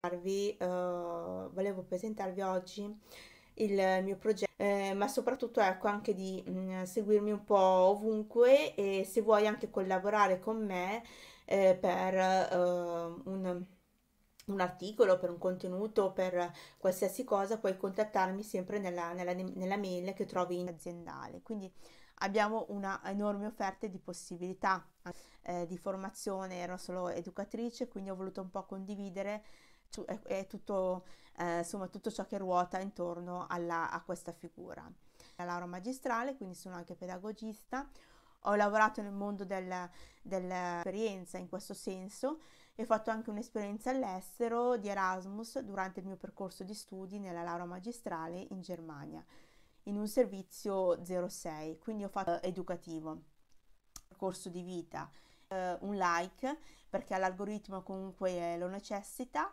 Uh, volevo presentarvi oggi il mio progetto, eh, ma soprattutto ecco anche di mh, mm, seguirmi un po' ovunque e se vuoi anche collaborare con me eh, per uh, un, un, articolo, per un contenuto, per qualsiasi cosa, puoi contattarmi sempre nella, nella, nella mail che trovi in aziendale. Quindi abbiamo una enorme offerta di possibilità eh, di formazione, ero solo educatrice, quindi ho voluto un po' condividere è tutto, eh, insomma, tutto ciò che ruota intorno alla, a questa figura. La laurea magistrale, quindi sono anche pedagogista, ho lavorato nel mondo del, dell'esperienza in questo senso e ho fatto anche un'esperienza all'estero di Erasmus durante il mio percorso di studi nella laurea magistrale in Germania, in un servizio 06, quindi ho fatto educativo, percorso di vita, eh, un like perché l'algoritmo comunque lo necessita